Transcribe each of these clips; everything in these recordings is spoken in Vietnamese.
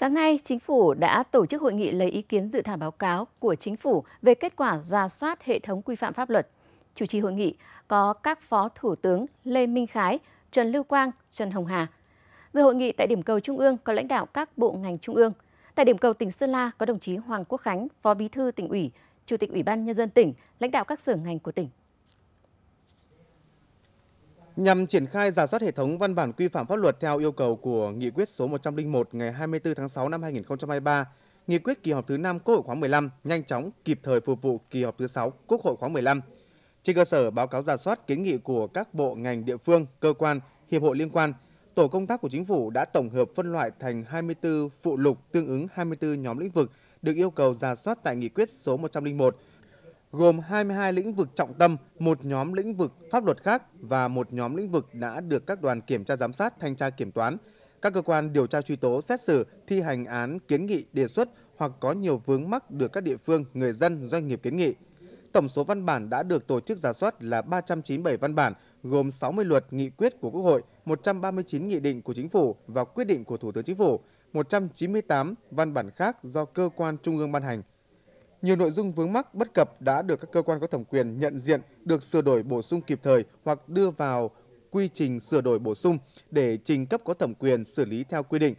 Sáng nay, Chính phủ đã tổ chức hội nghị lấy ý kiến dự thảo báo cáo của Chính phủ về kết quả ra soát hệ thống quy phạm pháp luật. Chủ trì hội nghị có các Phó Thủ tướng Lê Minh Khái, Trần Lưu Quang, Trần Hồng Hà. Dự hội nghị tại điểm cầu Trung ương có lãnh đạo các bộ ngành Trung ương. Tại điểm cầu tỉnh Sơn La có đồng chí Hoàng Quốc Khánh, Phó Bí thư tỉnh ủy, Chủ tịch Ủy ban Nhân dân tỉnh, lãnh đạo các sở ngành của tỉnh. Nhằm triển khai giả soát hệ thống văn bản quy phạm pháp luật theo yêu cầu của Nghị quyết số 101 ngày 24 tháng 6 năm 2023, Nghị quyết kỳ họp thứ 5 Quốc hội khóa 15 nhanh chóng kịp thời phục vụ kỳ họp thứ 6 Quốc hội khóa 15. Trên cơ sở báo cáo giả soát kiến nghị của các bộ ngành địa phương, cơ quan, hiệp hội liên quan, tổ công tác của chính phủ đã tổng hợp phân loại thành 24 phụ lục tương ứng 24 nhóm lĩnh vực được yêu cầu giả soát tại nghị quyết số 101 gồm 22 lĩnh vực trọng tâm, một nhóm lĩnh vực pháp luật khác và một nhóm lĩnh vực đã được các đoàn kiểm tra giám sát, thanh tra kiểm toán, các cơ quan điều tra truy tố xét xử thi hành án kiến nghị đề xuất hoặc có nhiều vướng mắc được các địa phương, người dân, doanh nghiệp kiến nghị. Tổng số văn bản đã được tổ chức giả soát là 397 văn bản, gồm 60 luật nghị quyết của Quốc hội, 139 nghị định của Chính phủ và quyết định của Thủ tướng Chính phủ, 198 văn bản khác do cơ quan trung ương ban hành nhiều nội dung vướng mắc bất cập đã được các cơ quan có thẩm quyền nhận diện, được sửa đổi bổ sung kịp thời hoặc đưa vào quy trình sửa đổi bổ sung để trình cấp có thẩm quyền xử lý theo quy định.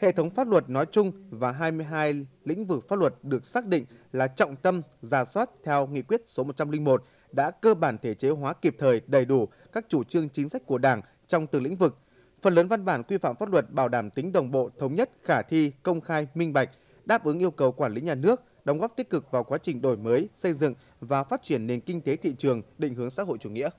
Hệ thống pháp luật nói chung và 22 lĩnh vực pháp luật được xác định là trọng tâm giả soát theo nghị quyết số 101 đã cơ bản thể chế hóa kịp thời đầy đủ các chủ trương chính sách của Đảng trong từng lĩnh vực. Phần lớn văn bản quy phạm pháp luật bảo đảm tính đồng bộ, thống nhất, khả thi, công khai, minh bạch, đáp ứng yêu cầu quản lý nhà nước đóng góp tích cực vào quá trình đổi mới, xây dựng và phát triển nền kinh tế thị trường định hướng xã hội chủ nghĩa.